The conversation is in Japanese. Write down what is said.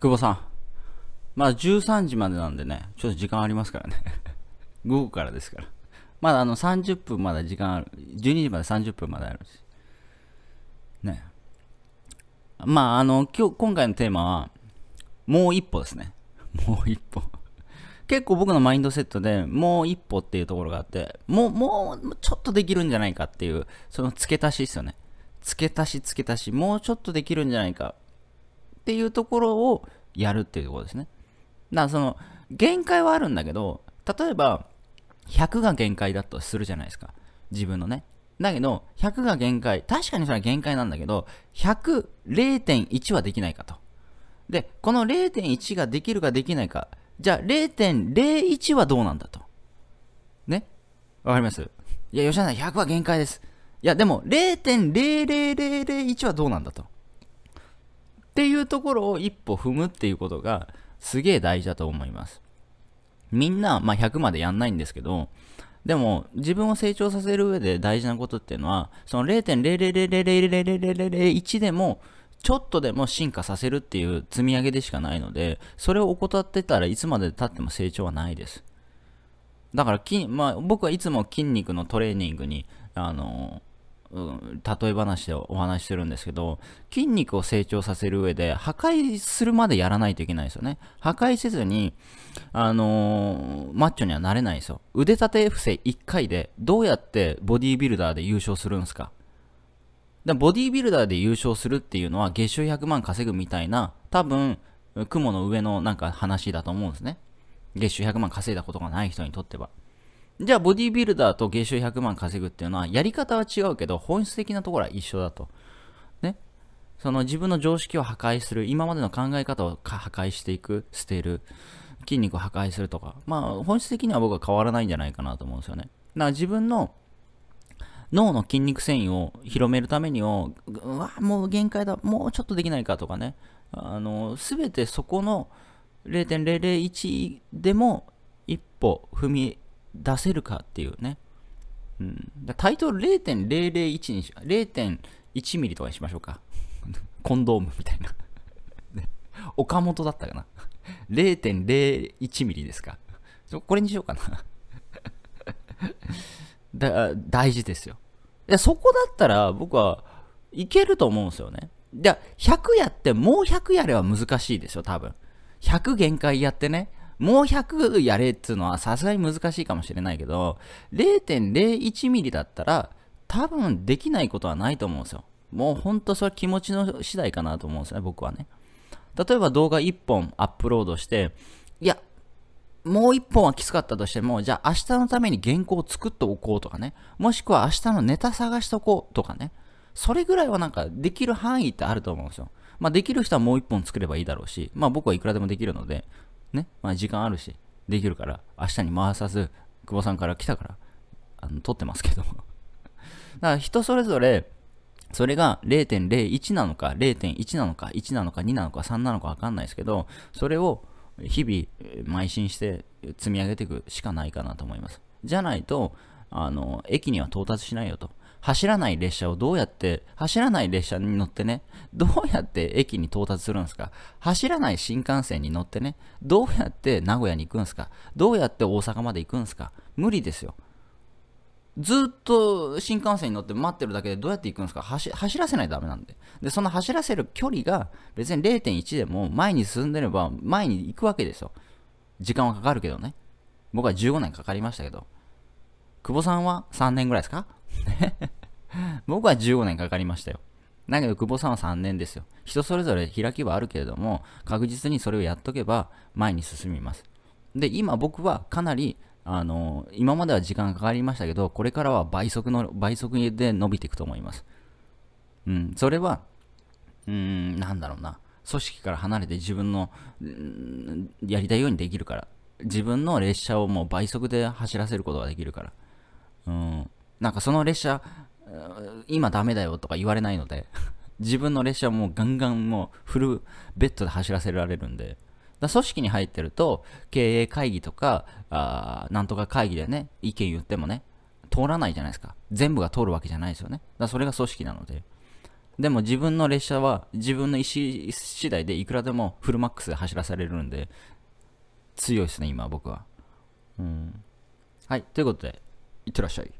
久保さん。まだ13時までなんでね、ちょっと時間ありますからね。午後からですから。まだあの30分まだ時間ある。12時まで30分まであるし。ね。まあ、あの、今日、今回のテーマは、もう一歩ですね。もう一歩。結構僕のマインドセットでもう一歩っていうところがあって、もう、もうちょっとできるんじゃないかっていう、その付け足しですよね。付け足し付け足し、もうちょっとできるんじゃないか。っていうところをやるっていうところですね。だからその限界はあるんだけど、例えば100が限界だとするじゃないですか。自分のね。だけど、100が限界。確かにそれは限界なんだけど、100、0.1はできないかと。で、この0.1ができるかできないか。じゃあ0.01はどうなんだと。ねわかりますいや、吉田さん、100は限界です。いや、でも、0.00001はどうなんだと。っていうところを一歩踏むっていうことがすげえ大事だと思います。みんな、まあ、100までやんないんですけど、でも自分を成長させる上で大事なことっていうのは、その0 0 0 0 0 1でもちょっとでも進化させるっていう積み上げでしかないので、それを怠ってたらいつまで経っても成長はないです。だから、まあ、僕はいつも筋肉のトレーニングに、あの例え話でお話しするんですけど、筋肉を成長させる上で、破壊するまでやらないといけないですよね。破壊せずに、あのー、マッチョにはなれないですよ。腕立て伏せ1回で、どうやってボディービルダーで優勝するんですかボディービルダーで優勝するっていうのは、月収100万稼ぐみたいな、多分、雲の上のなんか話だと思うんですね。月収100万稼いだことがない人にとっては。じゃあボディービルダーと月収100万稼ぐっていうのはやり方は違うけど本質的なところは一緒だと。ね。その自分の常識を破壊する、今までの考え方を破壊していく、捨てる、筋肉を破壊するとか、まあ本質的には僕は変わらないんじゃないかなと思うんですよね。だから自分の脳の筋肉繊維を広めるためにを、うわ、もう限界だ、もうちょっとできないかとかね、あの、すべてそこの0.001でも一歩踏み出せるかっていうね。うん、タイトル0.001にし、0.1ミリとかにしましょうか。コンドームみたいなね。岡本だったかな。0.01ミリですか。これにしようかな だ、大事ですよ。でそこだったら僕はいけると思うんですよね。じゃ100やってもう100やれば難しいですよ、多分。100限界やってね、もう100やれっつうのはさすがに難しいかもしれないけど、0.01ミリだったら、多分できないことはないと思うんですよ。もうほんとそれ気持ちの次第かなと思うんですね、僕はね。例えば動画1本アップロードして、いや、もう1本はきつかったとしても、じゃあ明日のために原稿を作っておこうとかね、もしくは明日のネタ探しとこうとかね、それぐらいはなんかできる範囲ってあると思うんですよ。まあできる人はもう1本作ればいいだろうし、まあ僕はいくらでもできるので、ね、まあ、時間あるし、できるから、明日に回さず、久保さんから来たから、あの撮ってますけど。だから人それぞれ、それが0.01なのか、0.1なのか、1なのか、2なのか、3なのか分かんないですけど、それを日々邁進して積み上げていくしかないかなと思います。じゃないと、あの、駅には到達しないよと。走らない列車をどうやって、走らない列車に乗ってね、どうやって駅に到達するんですか走らない新幹線に乗ってね、どうやって名古屋に行くんですかどうやって大阪まで行くんですか無理ですよ。ずっと新幹線に乗って待ってるだけでどうやって行くんですか走らせないとダメなんで。で、その走らせる距離が別に0.1でも前に進んでれば前に行くわけですよ。時間はかかるけどね。僕は15年かかりましたけど。久保さんは3年ぐらいですか 僕は15年かかりましたよ。だけど久保さんは3年ですよ。人それぞれ開きはあるけれども、確実にそれをやっとけば前に進みます。で、今僕はかなり、あの今までは時間かかりましたけど、これからは倍速の、倍速で伸びていくと思います。うん、それは、うん、なんだろうな。組織から離れて自分の、うん、やりたいようにできるから。自分の列車をもう倍速で走らせることができるから。うん。なんかその列車、今ダメだよとか言われないので 自分の列車もうガンガンもうフルベッドで走らせられるんで、だ組織に入ってると、経営会議とか、あなんとか会議でね、意見言ってもね、通らないじゃないですか。全部が通るわけじゃないですよね。だそれが組織なので。でも自分の列車は自分の意思次第でいくらでもフルマックスで走らされるんで、強いですね、今僕は。うん。はい、ということで、ってらっしゃい。